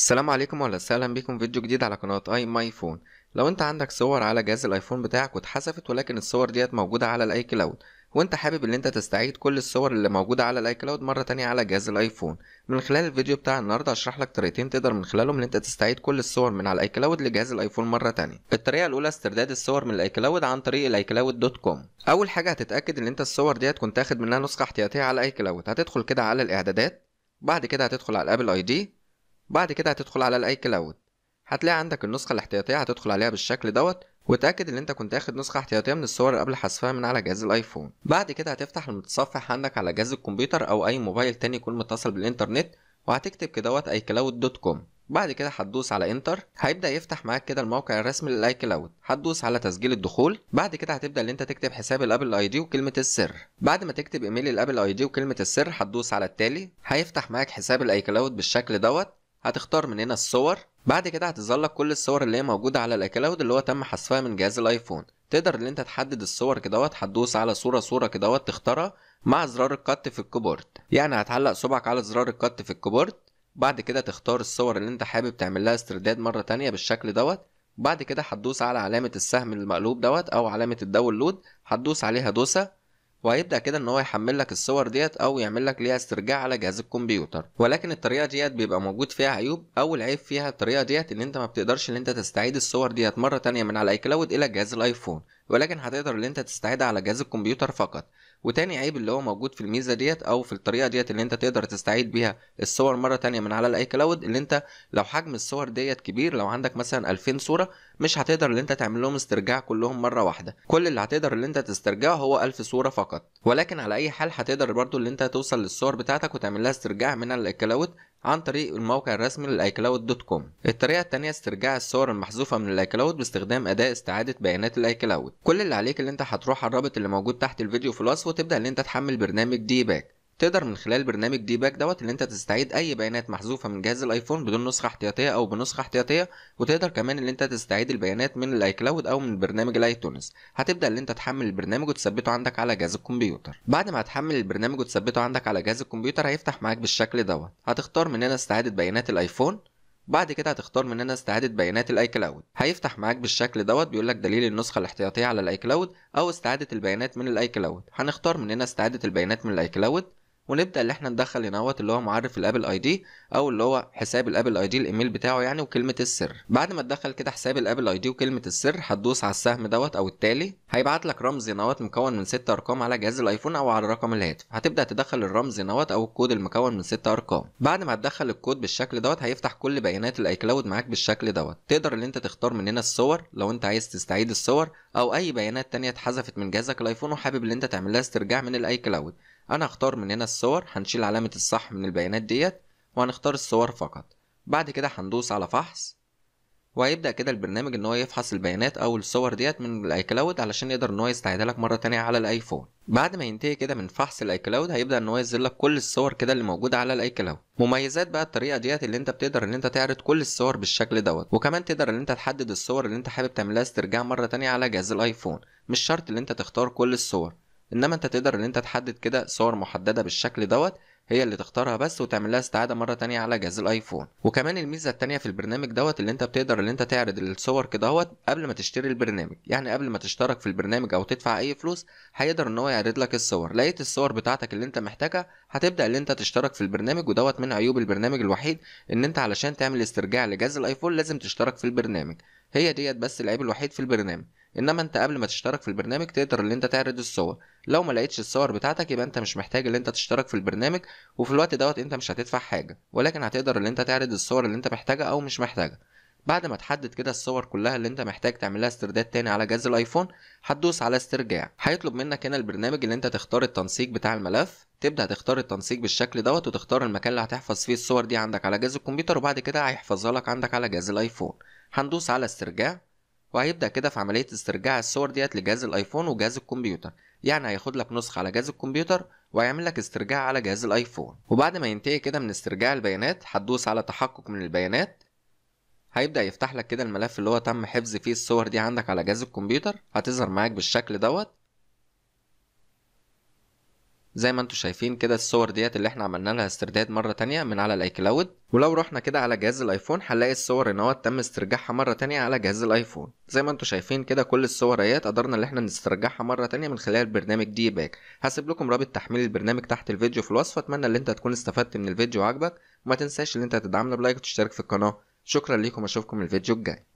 السلام عليكم ولا سهلا بيكم فيديو جديد على قناة اي ماي فون لو انت عندك صور على جهاز الايفون بتاعك واتحذفت ولكن الصور ديت موجودة على الاي كلاود وانت حابب ان انت تستعيد كل الصور اللي موجودة على الاي كلاود مرة تانية على جهاز الايفون من خلال الفيديو بتاع النهاردة هشرح لك طريقتين تقدر من خلالهم ان انت تستعيد كل الصور من على الاي كلاود لجهاز الايفون مرة تانية الطريقة الاولى استرداد الصور من الاي كلاود عن طريق الاي كلاود دوت كوم اول حاجة هتتأكد ان انت الصور ديت كنت تاخد منها نسخة احتياطية على الاي كلاود هتدخل كده على الاعدادات بعد كده هتدخل على الابل اي دي بعد كده هتدخل على الاي كلاود هتلاقي عندك النسخه الاحتياطيه هتدخل عليها بالشكل دوت وتأكد ان انت كنت اخد نسخة احتياطية من الصور قبل حذفها من على جهاز الايفون بعد كده هتفتح المتصفح عندك على جهاز الكمبيوتر او اي موبايل تاني يكون متصل بالانترنت وهتكتب كدوت اي كلاود دوت كوم بعد كده هتدوس على انتر هيبدا يفتح معاك كده الموقع الرسمي للاي كلاود هتدوس على تسجيل الدخول بعد كده هتبدا ان انت تكتب حساب الابل اي دي وكلمه السر بعد ما تكتب ايميل الابل اي دي وكلمه السر هتدوس على التالي هيفتح معاك حساب الاي كلاود بالشكل دوت هتختار من هنا الصور بعد كده هتظهر لك كل الصور اللي هي موجوده على الاكلاود اللي هو تم حذفها من جهاز الايفون تقدر ان انت تحدد الصور كدهوت هتدوس على صوره صوره كدهوت تختارها مع زرار الكت في الكيبورد يعني هتعلق صبعك على زرار الكت في الكيبورد بعد كده تختار الصور اللي انت حابب تعمل لها استرداد مره تانية بالشكل دوت بعد كده هتدوس على علامه السهم المقلوب دوت او علامه الداونلود هتدوس عليها دوسه وهيبدا كده ان هو يحمل لك الصور ديت او يعمل لك ليها استرجاع على جهاز الكمبيوتر ولكن الطريقه ديت بيبقى موجود فيها عيوب اول عيب فيها الطريقه ديت ان انت ما بتقدرش ان انت تستعيد الصور ديت مره تانية من على اي كلاود الى جهاز الايفون ولكن هتقدر ان انت تستعيدها على جهاز الكمبيوتر فقط وتاني عيب اللي هو موجود في الميزه ديت او في الطريقه ديت اللي انت تقدر تستعيد بيها الصور مره تانية من على الاي كلاود اللي انت لو حجم الصور ديت كبير لو عندك مثلا 2000 صوره مش هتقدر اللي انت تعمل لهم استرجاع كلهم مره واحده كل اللي هتقدر اللي انت تسترجعه هو 1000 صوره فقط ولكن على اي حال هتقدر برضو اللي انت توصل للصور بتاعتك وتعمل لها استرجاع من الاي كلاود عن طريق الموقع الرسمي للايكلاود دوت كوم الطريقه الثانيه استرجاع الصور المحذوفه من الايكلاود باستخدام اداة استعاده بيانات الايكلاود كل اللي عليك اللي انت هتروح على الرابط اللي موجود تحت الفيديو في الوصف وتبدا ان انت تحمل برنامج دي باك تقدر من خلال برنامج دي باك دوت اللي انت تستعيد اي بيانات محذوفه من جهاز الايفون بدون نسخه احتياطيه او بنسخه احتياطيه وتقدر كمان ان انت تستعيد البيانات من الاي كلاود او من برنامج الايتونز هتبدا ان انت تحمل البرنامج وتثبته عندك على جهاز الكمبيوتر بعد ما هتحمل البرنامج وتثبته عندك على جهاز الكمبيوتر هيفتح معاك بالشكل دوت هتختار من هنا استعاده بيانات الايفون بعد كده هتختار من هنا استعادة بيانات الاي كلاود هيفتح معاك بالشكل دوت بيقول لك دليل النسخة الاحتياطية على الاي كلاود او استعادة البيانات من الاي كلاود هنختار من هنا استعادة البيانات من الاي كلاود ونبدا اللي احنا ندخل هنا اللي هو معرف الابل اي دي او اللي هو حساب الابل اي دي الايميل بتاعه يعني وكلمه السر بعد ما تدخل كده حساب الابل اي دي وكلمه السر هتدوس على السهم دوت او التالي هيبعت لك رمز هنا مكون من ست ارقام على جهاز الايفون او على رقم الهاتف هتبدا تدخل الرمز هنا او الكود المكون من ست ارقام بعد ما هتدخل الكود بالشكل دوت هيفتح كل بيانات الاي كلاود معاك بالشكل دوت تقدر ان انت تختار من هنا الصور لو انت عايز تستعيد الصور او اي بيانات تانية اتحذفت من جهازك الايفون وحابب ان انت تعمل لها استرجاع من الاي كلاود انا هختار من هنا الصور هنشيل علامة الصح من البيانات ديت وهنختار الصور فقط بعد كده هندوس على فحص وهيبدأ كده البرنامج ان هو يفحص البيانات او الصور ديت من الاي كلاود علشان يقدر ان هو يستعيدها لك مرة تانية على الايفون بعد ما ينتهي كده من فحص الاي كلاود هيبدأ ان هو ينزل لك كل الصور كده اللي موجودة على الاي كلاود مميزات بقى الطريقة ديت اللي انت بتقدر ان انت تعرض كل الصور بالشكل دوت وكمان تقدر ان انت تحدد الصور اللي انت حابب تعملها استرجاع مرة تانية على جهاز الايفون مش شرط ان انت تختار كل الصور انما انت تقدر ان انت تحدد كده صور محدده بالشكل دوت هي اللي تختارها بس وتعمل لها استعاده مره تانية على جهاز الايفون وكمان الميزه التانية في البرنامج دوت اللي انت بتقدر ان انت تعرض الصور كدهوت قبل ما تشتري البرنامج يعني قبل ما تشترك في البرنامج او تدفع اي فلوس هيقدر ان هو يعرض لك الصور لقيت الصور بتاعتك اللي انت محتاجها هتبدا ان انت تشترك في البرنامج ودوت من عيوب البرنامج الوحيد ان انت علشان تعمل استرجاع لجهاز الايفون لازم تشترك في البرنامج هي ديت بس العيب الوحيد في البرنامج انما انت قبل ما تشترك في البرنامج تقدر ان انت تعرض الصور لو ما لقيتش الصور بتاعتك يبقى انت مش محتاج ان انت تشترك في البرنامج وفي الوقت دوت انت مش هتدفع حاجه ولكن هتقدر ان انت تعرض الصور اللي انت محتاجها او مش محتاجها بعد ما تحدد كده الصور كلها اللي انت محتاج تعملها استرداد تاني على جهاز الايفون هتدوس على استرجاع هيطلب منك هنا البرنامج اللي انت تختار التنسيق بتاع الملف تبدا تختار التنسيق بالشكل دوت وتختار المكان اللي هتحفظ فيه الصور دي عندك على جهاز الكمبيوتر وبعد كده هيحفظها لك عندك على جهاز الايفون هندوس على استرجاع وهيبدا كده في عمليه استرجاع الصور ديت لجهاز الايفون وجهاز الكمبيوتر يعني هياخد لك نسخه على جهاز الكمبيوتر وهيعمل لك استرجاع على جهاز الايفون وبعد ما ينتهي كده من استرجاع البيانات هتدوس على تحقق من البيانات هيبدا يفتح لك كده الملف اللي هو تم حفظ فيه الصور دي عندك على جهاز الكمبيوتر هتظهر معاك بالشكل دوت زي ما انتم شايفين كده الصور ديت اللي احنا عملنا لها استرداد مره تانية من على الاي كلاود ولو رحنا كده على جهاز الايفون هنلاقي الصور ان هو تم استرجاعها مره تانية على جهاز الايفون زي ما انتم شايفين كده كل الصور اهيت قدرنا ان احنا نسترجعها مره تانية من خلال برنامج دي باك هسيب لكم رابط تحميل البرنامج تحت الفيديو في الوصف اتمنى ان انت تكون استفدت من الفيديو وعجبك وما تنساش ان انت تدعمنا بلايك وتشترك في القناه شكرا ليكم اشوفكم الفيديو الجاي